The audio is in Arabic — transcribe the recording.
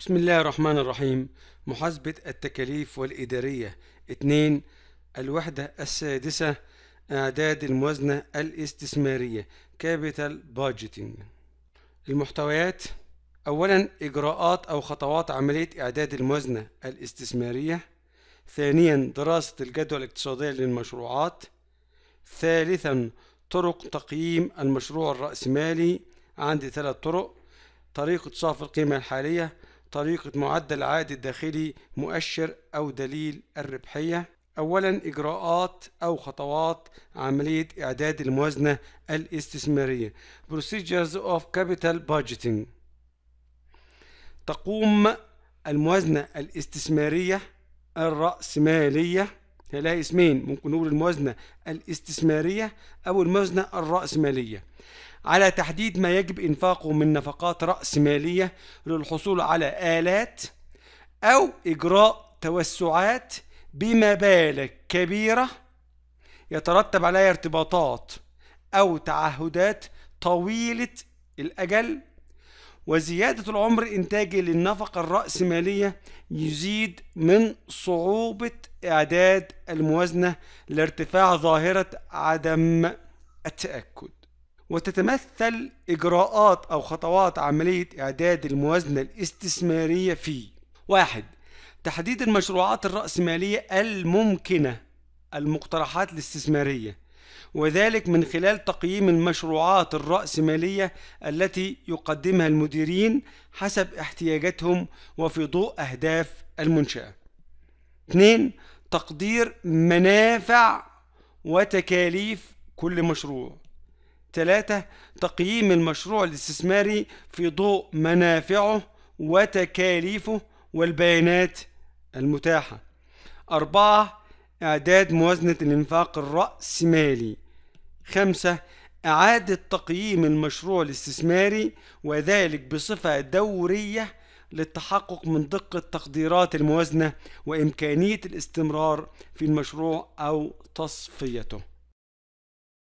بسم الله الرحمن الرحيم محاسبة التكاليف والإدارية 2 الوحدة السادسة أعداد الموازنة الاستثمارية كابيتال بادجيتنج المحتويات أولا إجراءات أو خطوات عملية إعداد الموازنة الاستثمارية ثانيا دراسة الجدوى الاقتصادية للمشروعات ثالثا طرق تقييم المشروع الرأسمالي عندي ثلاث طرق طريقة صافي القيمة الحالية طريقة معدل عائد الداخلي مؤشر أو دليل الربحية أولا إجراءات أو خطوات عملية إعداد الموازنة الاستثمارية Procedures of Capital Budgeting تقوم الموازنة الاستثمارية الرأسمالية هنلاقي اسمين ممكن نقول الموازنة الاستثمارية أو الموازنة الرأسمالية على تحديد ما يجب إنفاقه من نفقات رأسمالية للحصول على آلات أو إجراء توسعات بمبالغ كبيرة يترتب عليها ارتباطات أو تعهدات طويلة الأجل وزيادة العمر الإنتاجي للنفقة الرأسمالية يزيد من صعوبة إعداد الموازنة لارتفاع ظاهرة عدم التأكد وتتمثل إجراءات أو خطوات عملية إعداد الموازنة الاستثمارية في واحد تحديد المشروعات الرأسمالية الممكنة المقترحات الاستثمارية وذلك من خلال تقييم المشروعات الرأسمالية التي يقدمها المديرين حسب احتياجاتهم وفي ضوء أهداف المنشأة. 2. تقدير منافع وتكاليف كل مشروع. 3. تقييم المشروع الاستثماري في ضوء منافعه وتكاليفه والبيانات المتاحة. أربعة إعداد موازنة الإنفاق الرأسمالي خمسة إعادة تقييم المشروع الاستثماري وذلك بصفة دورية للتحقق من دقة تقديرات الموازنة وإمكانية الاستمرار في المشروع أو تصفيته